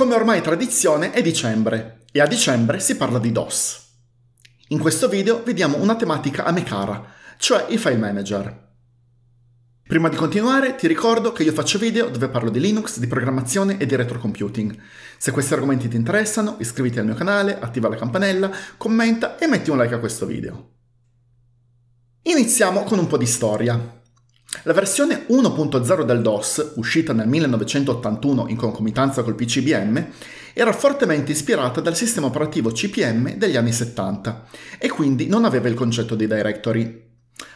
Come ormai tradizione è dicembre e a dicembre si parla di DOS. In questo video vediamo una tematica a me cara, cioè i file manager. Prima di continuare ti ricordo che io faccio video dove parlo di Linux, di programmazione e di retrocomputing. Se questi argomenti ti interessano iscriviti al mio canale, attiva la campanella, commenta e metti un like a questo video. Iniziamo con un po' di storia. La versione 1.0 del DOS, uscita nel 1981 in concomitanza col PCBM, era fortemente ispirata dal sistema operativo CPM degli anni 70 e quindi non aveva il concetto di directory.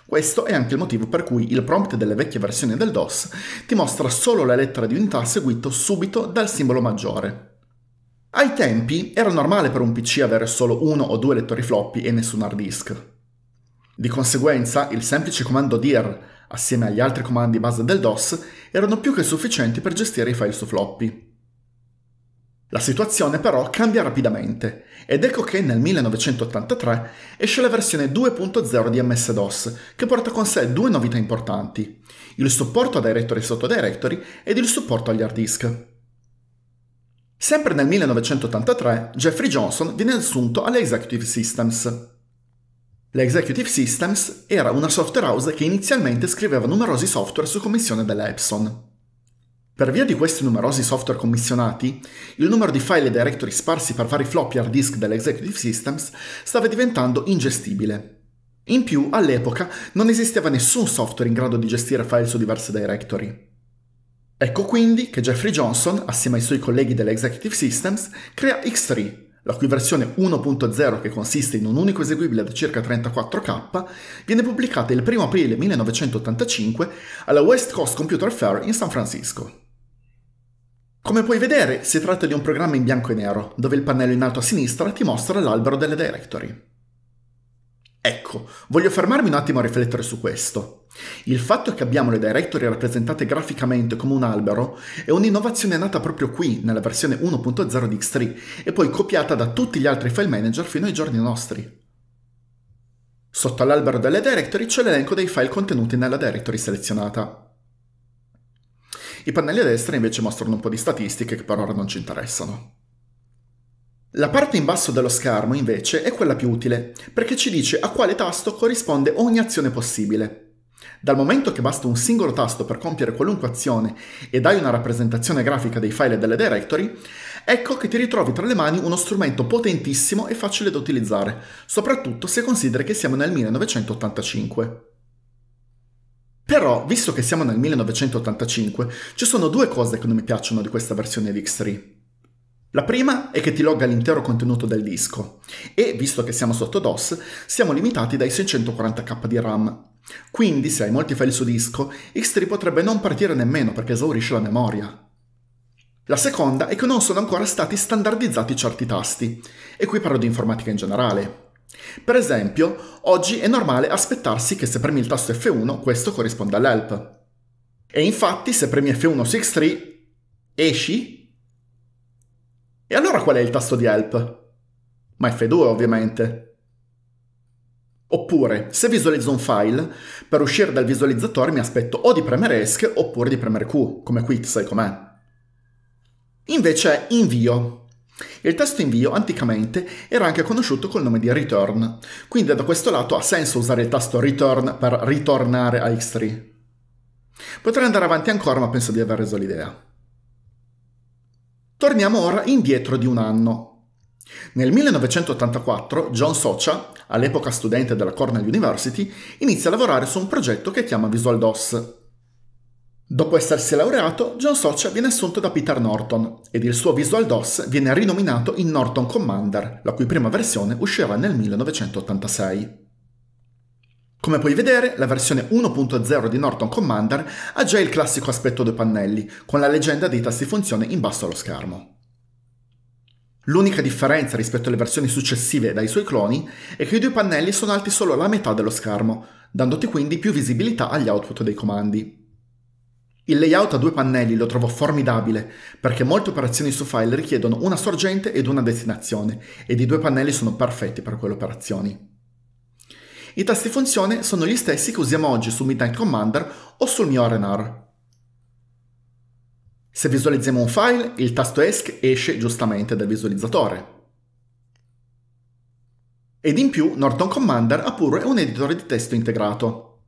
Questo è anche il motivo per cui il prompt delle vecchie versioni del DOS ti mostra solo la lettera di unità seguito subito dal simbolo maggiore. Ai tempi era normale per un PC avere solo uno o due lettori floppy e nessun hard disk. Di conseguenza, il semplice comando dir assieme agli altri comandi base del DOS, erano più che sufficienti per gestire i file su floppy. La situazione però cambia rapidamente ed ecco che nel 1983 esce la versione 2.0 di MS-DOS che porta con sé due novità importanti, il supporto a directory e sottodirectory ed il supporto agli hard disk. Sempre nel 1983 Jeffrey Johnson viene assunto alle Executive Systems. L'Executive Systems era una software house che inizialmente scriveva numerosi software su commissione della Epson. Per via di questi numerosi software commissionati, il numero di file e directory sparsi per vari floppy hard disk dell'Executive Systems stava diventando ingestibile. In più, all'epoca non esisteva nessun software in grado di gestire file su diverse directory. Ecco quindi che Jeffrey Johnson, assieme ai suoi colleghi dell'Executive Systems, crea X3, la cui versione 1.0, che consiste in un unico eseguibile da circa 34k, viene pubblicata il 1 aprile 1985 alla West Coast Computer Fair in San Francisco. Come puoi vedere, si tratta di un programma in bianco e nero, dove il pannello in alto a sinistra ti mostra l'albero delle directory. Ecco, voglio fermarmi un attimo a riflettere su questo. Il fatto che abbiamo le directory rappresentate graficamente come un albero è un'innovazione nata proprio qui, nella versione 1.0 di X3, e poi copiata da tutti gli altri file manager fino ai giorni nostri. Sotto all'albero delle directory c'è l'elenco dei file contenuti nella directory selezionata. I pannelli a destra invece mostrano un po' di statistiche che per ora non ci interessano. La parte in basso dello schermo invece è quella più utile, perché ci dice a quale tasto corrisponde ogni azione possibile, dal momento che basta un singolo tasto per compiere qualunque azione ed hai una rappresentazione grafica dei file e delle directory, ecco che ti ritrovi tra le mani uno strumento potentissimo e facile da utilizzare, soprattutto se consideri che siamo nel 1985. Però, visto che siamo nel 1985, ci sono due cose che non mi piacciono di questa versione di X3. La prima è che ti logga l'intero contenuto del disco e, visto che siamo sotto DOS, siamo limitati dai 640k di RAM, quindi, se hai molti file su disco, X3 potrebbe non partire nemmeno perché esaurisce la memoria. La seconda è che non sono ancora stati standardizzati certi tasti, e qui parlo di informatica in generale. Per esempio, oggi è normale aspettarsi che se premi il tasto F1 questo corrisponda all'help. E infatti se premi F1 su X3 esci? E allora qual è il tasto di help? Ma F2 ovviamente. Oppure, se visualizzo un file, per uscire dal visualizzatore mi aspetto o di premere ESC oppure di premere Q, come quit, sai com'è. Invece invio. Il testo invio anticamente era anche conosciuto col nome di return, quindi da questo lato ha senso usare il tasto return per ritornare a X3. Potrei andare avanti ancora ma penso di aver reso l'idea. Torniamo ora indietro di un anno, nel 1984 John Socha, all'epoca studente della Cornell University, inizia a lavorare su un progetto che chiama Visual DOS. Dopo essersi laureato, John Socha viene assunto da Peter Norton ed il suo Visual DOS viene rinominato in Norton Commander, la cui prima versione uscirà nel 1986. Come puoi vedere, la versione 1.0 di Norton Commander ha già il classico aspetto due pannelli, con la leggenda dei tasti funzione in basso allo schermo. L'unica differenza rispetto alle versioni successive dai suoi cloni è che i due pannelli sono alti solo alla metà dello schermo, dandoti quindi più visibilità agli output dei comandi. Il layout a due pannelli lo trovo formidabile, perché molte operazioni su file richiedono una sorgente ed una destinazione, ed i due pannelli sono perfetti per quelle operazioni. I tasti funzione sono gli stessi che usiamo oggi su Midnight Commander o sul mio RNR. Se visualizziamo un file, il tasto ESC esce giustamente dal visualizzatore. Ed in più Norton Commander ha pure un editore di testo integrato.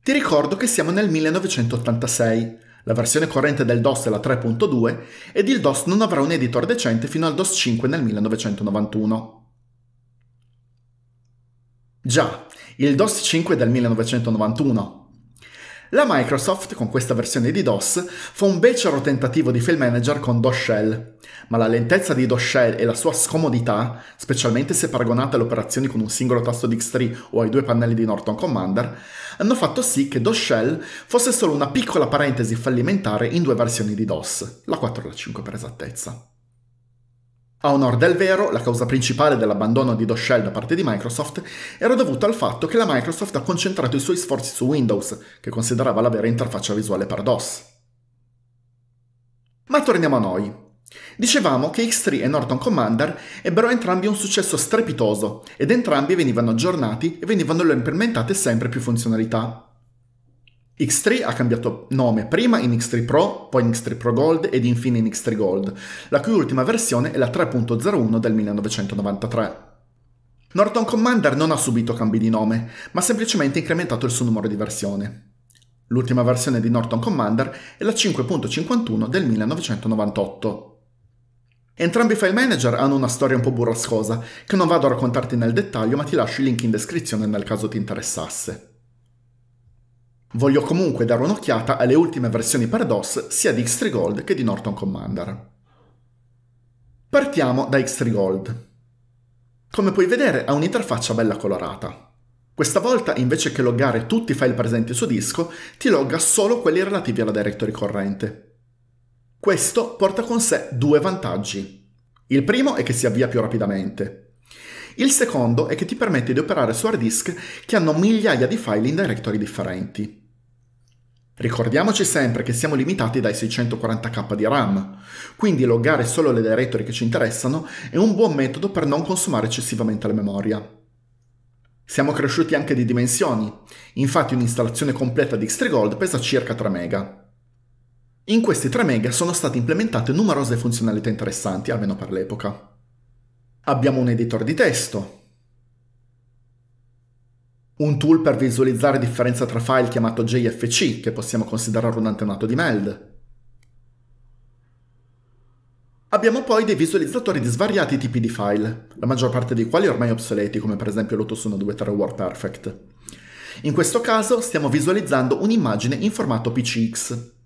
Ti ricordo che siamo nel 1986, la versione corrente del DOS è la 3.2 ed il DOS non avrà un editor decente fino al DOS 5 nel 1991. Già, il DOS 5 è del 1991, la Microsoft, con questa versione di DOS, fa un becero tentativo di fail manager con DOS Shell, ma la lentezza di DOS Shell e la sua scomodità, specialmente se paragonate alle operazioni con un singolo tasto di X3 o ai due pannelli di Norton Commander, hanno fatto sì che DOS Shell fosse solo una piccola parentesi fallimentare in due versioni di DOS, la 4 e la 5 per esattezza. A onor del vero, la causa principale dell'abbandono di DOS Shell da parte di Microsoft era dovuta al fatto che la Microsoft ha concentrato i suoi sforzi su Windows, che considerava la vera interfaccia visuale per DOS. Ma torniamo a noi. Dicevamo che X3 e Norton Commander ebbero entrambi un successo strepitoso ed entrambi venivano aggiornati e venivano implementate sempre più funzionalità. X3 ha cambiato nome prima in X3 Pro, poi in X3 Pro Gold ed infine in X3 Gold, la cui ultima versione è la 3.01 del 1993. Norton Commander non ha subito cambi di nome, ma semplicemente incrementato il suo numero di versione. L'ultima versione di Norton Commander è la 5.51 del 1998. Entrambi i file manager hanno una storia un po' burrascosa, che non vado a raccontarti nel dettaglio, ma ti lascio il link in descrizione nel caso ti interessasse. Voglio comunque dare un'occhiata alle ultime versioni per DOS sia di X3 Gold che di Norton Commander. Partiamo da X3 Gold. Come puoi vedere ha un'interfaccia bella colorata. Questa volta invece che loggare tutti i file presenti su disco, ti logga solo quelli relativi alla directory corrente. Questo porta con sé due vantaggi. Il primo è che si avvia più rapidamente, il secondo è che ti permette di operare su hard disk che hanno migliaia di file in directory differenti. Ricordiamoci sempre che siamo limitati dai 640k di RAM, quindi loggare solo le directory che ci interessano è un buon metodo per non consumare eccessivamente la memoria. Siamo cresciuti anche di dimensioni, infatti un'installazione completa di Xtregold pesa circa 3 MB. In questi 3 MB sono state implementate numerose funzionalità interessanti, almeno per l'epoca. Abbiamo un editor di testo, un tool per visualizzare differenza tra file chiamato JFC, che possiamo considerare un antenato di MELD. Abbiamo poi dei visualizzatori di svariati tipi di file, la maggior parte dei quali ormai obsoleti, come per esempio Lotus 123 WordPerfect. In questo caso stiamo visualizzando un'immagine in formato PCX,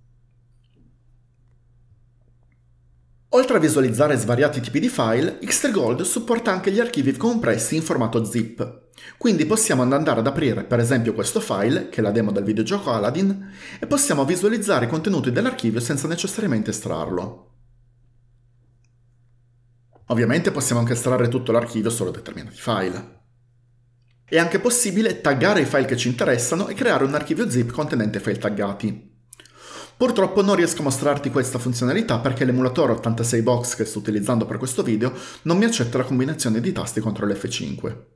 Oltre a visualizzare svariati tipi di file, Xtregold supporta anche gli archivi compressi in formato zip. Quindi possiamo andare ad aprire per esempio questo file, che è la demo del videogioco Aladdin, e possiamo visualizzare i contenuti dell'archivio senza necessariamente estrarlo. Ovviamente possiamo anche estrarre tutto l'archivio solo determinati file. È anche possibile taggare i file che ci interessano e creare un archivio zip contenente file taggati. Purtroppo non riesco a mostrarti questa funzionalità perché l'emulatore 86box che sto utilizzando per questo video non mi accetta la combinazione di tasti contro lf 5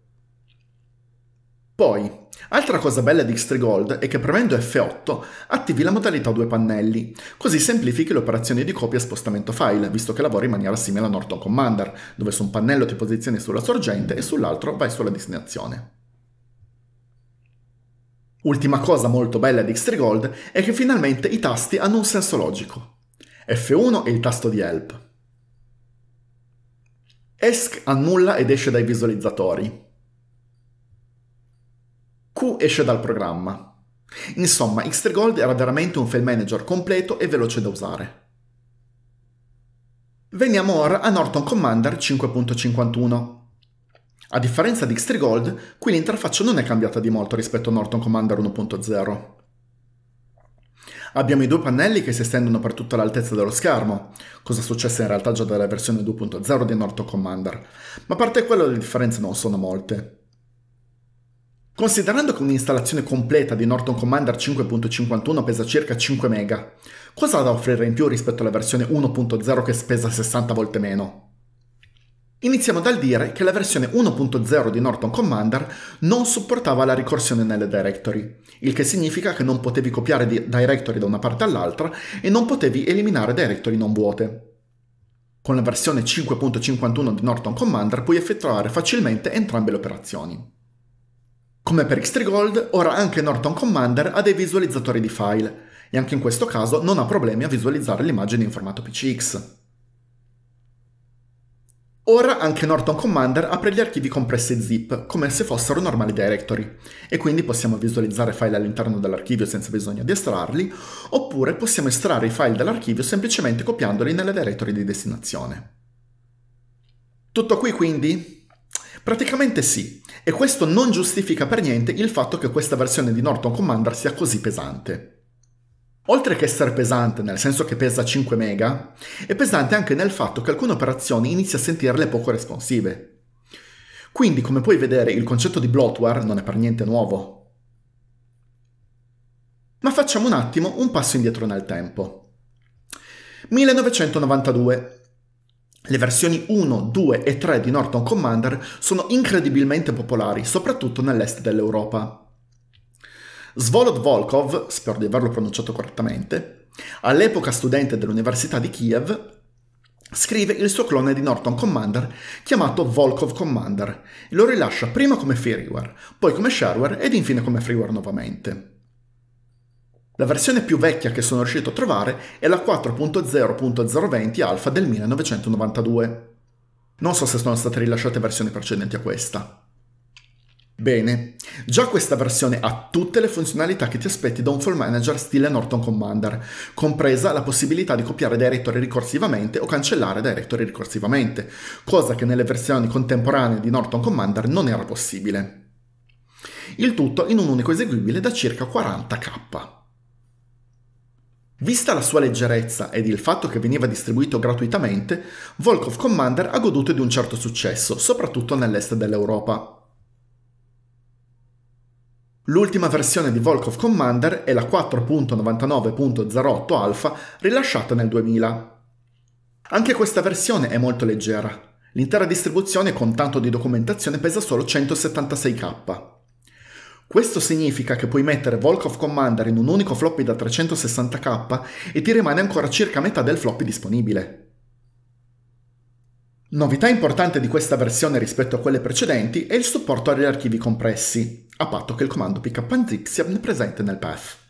Poi, altra cosa bella di X3 Gold è che premendo F8 attivi la modalità due pannelli, così semplifichi le operazioni di copia e spostamento file, visto che lavori in maniera simile a Norton Commander, dove su un pannello ti posizioni sulla sorgente e sull'altro vai sulla destinazione. Ultima cosa molto bella di x Gold è che finalmente i tasti hanno un senso logico. F1 è il tasto di help. ESC annulla ed esce dai visualizzatori. Q esce dal programma. Insomma, x Gold era veramente un fail manager completo e veloce da usare. Veniamo ora a Norton Commander 5.51. A differenza di X3 Gold, qui l'interfaccia non è cambiata di molto rispetto a Norton Commander 1.0. Abbiamo i due pannelli che si estendono per tutta l'altezza dello schermo, cosa successa in realtà già dalla versione 2.0 di Norton Commander, ma a parte quello le differenze non sono molte. Considerando che un'installazione completa di Norton Commander 5.51 pesa circa 5 MB, cosa ha da offrire in più rispetto alla versione 1.0 che spesa 60 volte meno? Iniziamo dal dire che la versione 1.0 di Norton Commander non supportava la ricorsione nelle directory, il che significa che non potevi copiare directory da una parte all'altra e non potevi eliminare directory non vuote. Con la versione 5.51 di Norton Commander puoi effettuare facilmente entrambe le operazioni. Come per X3 Gold, ora anche Norton Commander ha dei visualizzatori di file, e anche in questo caso non ha problemi a visualizzare l'immagine in formato PCX. Ora anche Norton Commander apre gli archivi compressi zip, come se fossero normali directory, e quindi possiamo visualizzare file all'interno dell'archivio senza bisogno di estrarli, oppure possiamo estrarre i file dall'archivio semplicemente copiandoli nelle directory di destinazione. Tutto qui quindi? Praticamente sì, e questo non giustifica per niente il fatto che questa versione di Norton Commander sia così pesante. Oltre che essere pesante, nel senso che pesa 5 mega, è pesante anche nel fatto che alcune operazioni inizia a sentirle poco responsive. Quindi, come puoi vedere, il concetto di bloatware non è per niente nuovo. Ma facciamo un attimo un passo indietro nel tempo. 1992. Le versioni 1, 2 e 3 di Norton Commander sono incredibilmente popolari, soprattutto nell'est dell'Europa. Svolod Volkov, spero di averlo pronunciato correttamente, all'epoca studente dell'Università di Kiev, scrive il suo clone di Norton Commander chiamato Volkov Commander e lo rilascia prima come freeware, poi come shareware ed infine come freeware nuovamente. La versione più vecchia che sono riuscito a trovare è la 4.0.020 Alpha del 1992. Non so se sono state rilasciate versioni precedenti a questa. Bene, già questa versione ha tutte le funzionalità che ti aspetti da un file manager stile Norton Commander, compresa la possibilità di copiare directory ricorsivamente o cancellare directory ricorsivamente, cosa che nelle versioni contemporanee di Norton Commander non era possibile. Il tutto in un unico eseguibile da circa 40k. Vista la sua leggerezza ed il fatto che veniva distribuito gratuitamente, Volkov Commander ha goduto di un certo successo, soprattutto nell'est dell'Europa. L'ultima versione di Volkov Commander è la 4.99.08 Alpha rilasciata nel 2000. Anche questa versione è molto leggera. L'intera distribuzione con tanto di documentazione pesa solo 176k. Questo significa che puoi mettere Volkov Commander in un unico floppy da 360k e ti rimane ancora circa metà del floppy disponibile. Novità importante di questa versione rispetto a quelle precedenti è il supporto agli archivi compressi a patto che il comando pk.zip sia presente nel path.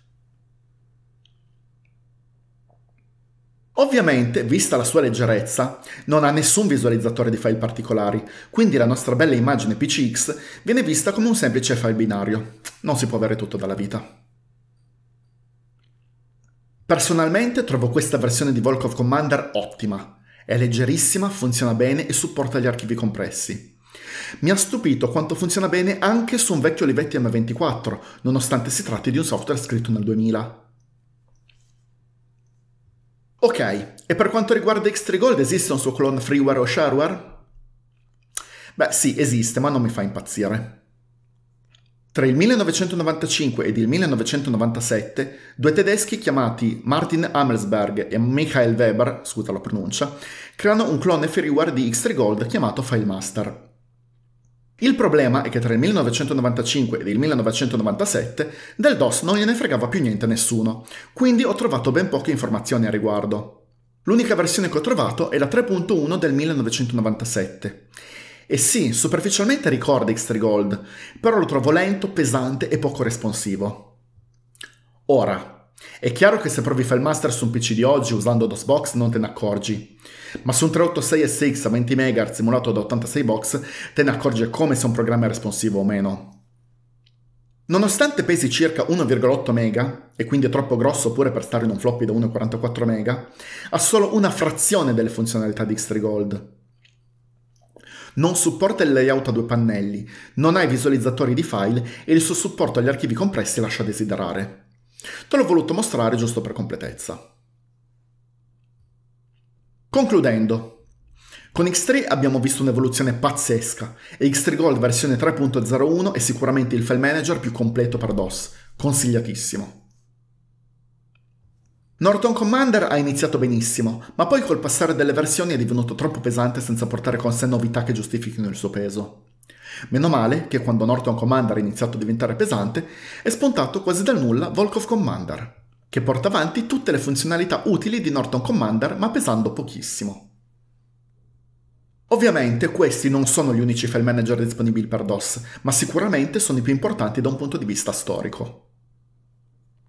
Ovviamente, vista la sua leggerezza, non ha nessun visualizzatore di file particolari, quindi la nostra bella immagine PCX viene vista come un semplice file binario. Non si può avere tutto dalla vita. Personalmente trovo questa versione di Volkov Commander ottima. È leggerissima, funziona bene e supporta gli archivi compressi. Mi ha stupito quanto funziona bene anche su un vecchio Olivetti M24, nonostante si tratti di un software scritto nel 2000. Ok, e per quanto riguarda X3 Gold esiste un suo clone freeware o shareware? Beh sì, esiste, ma non mi fa impazzire. Tra il 1995 ed il 1997, due tedeschi chiamati Martin Hamelsberg e Michael Weber, scusa la pronuncia, creano un clone freeware di X3 Gold chiamato FileMaster. Il problema è che tra il 1995 ed il 1997 del DOS non gliene fregava più niente a nessuno, quindi ho trovato ben poche informazioni a riguardo. L'unica versione che ho trovato è la 3.1 del 1997. E sì, superficialmente ricorda X3 Gold, però lo trovo lento, pesante e poco responsivo. Ora, è chiaro che se provi file master su un PC di oggi usando DOSBox non te ne accorgi, ma su un 386 SX a 20 MHz simulato da 86 box te ne accorgi come se un programma è responsivo o meno. Nonostante pesi circa 1,8 MB, e quindi è troppo grosso pure per stare in un floppy da 1,44 MB, ha solo una frazione delle funzionalità di X3 Gold. Non supporta il layout a due pannelli, non ha i visualizzatori di file e il suo supporto agli archivi compressi lascia desiderare. Te l'ho voluto mostrare giusto per completezza. Concludendo, con X3 abbiamo visto un'evoluzione pazzesca e X3 Gold versione 3.01 è sicuramente il file manager più completo per DOS, consigliatissimo. Norton Commander ha iniziato benissimo, ma poi col passare delle versioni è divenuto troppo pesante senza portare con sé novità che giustifichino il suo peso. Meno male che quando Norton Commander è iniziato a diventare pesante, è spuntato quasi dal nulla Volkov Commander, che porta avanti tutte le funzionalità utili di Norton Commander ma pesando pochissimo. Ovviamente questi non sono gli unici file manager disponibili per DOS, ma sicuramente sono i più importanti da un punto di vista storico.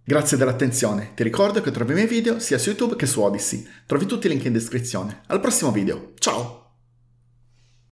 Grazie dell'attenzione, ti ricordo che trovi i miei video sia su YouTube che su Odyssey, trovi tutti i link in descrizione. Al prossimo video, ciao!